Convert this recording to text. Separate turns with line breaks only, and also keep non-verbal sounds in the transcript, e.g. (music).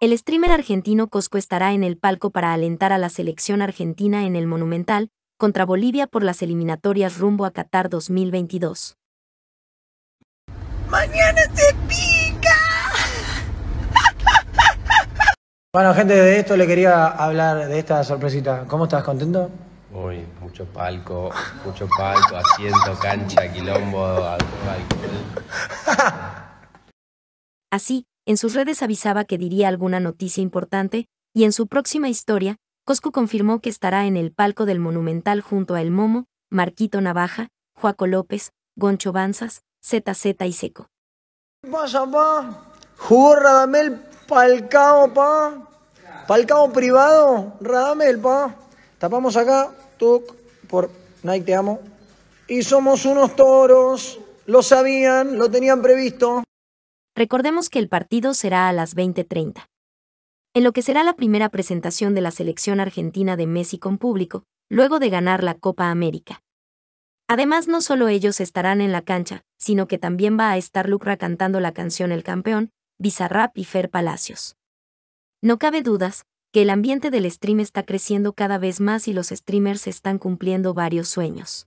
El streamer argentino Cosco estará en el palco para alentar a la selección argentina en el Monumental contra Bolivia por las eliminatorias rumbo a Qatar 2022.
¡Mañana se pica! (laughs)
Bueno, gente, de esto le quería hablar, de esta sorpresita. ¿Cómo estás? ¿Contento?
Uy, mucho palco, mucho palco, asiento, cancha, quilombo,
(laughs) Así, en sus redes avisaba que diría alguna noticia importante, y en su próxima historia, Cosco confirmó que estará en el palco del Monumental junto a El Momo, Marquito Navaja, Juaco López, Goncho Banzas, ZZ y Seco.
¿Qué pasa, pa? ¿Jugó Radamel palcao, pa? ¿Palcao privado? Radamel, pa. Tapamos acá, tuc, por Nike te amo. Y somos unos toros. Lo sabían, lo tenían previsto. Recordemos que el
partido será a las 20:30. En lo que será la primera presentación de la selección argentina de Messi con público, luego de ganar la Copa América. Además, no solo ellos estarán en la cancha, sino que también va a estar Lucra cantando la canción El Campeón, Bizarrap y Fer Palacios. No cabe dudas que el ambiente del stream está creciendo cada vez más y los streamers están cumpliendo varios sueños.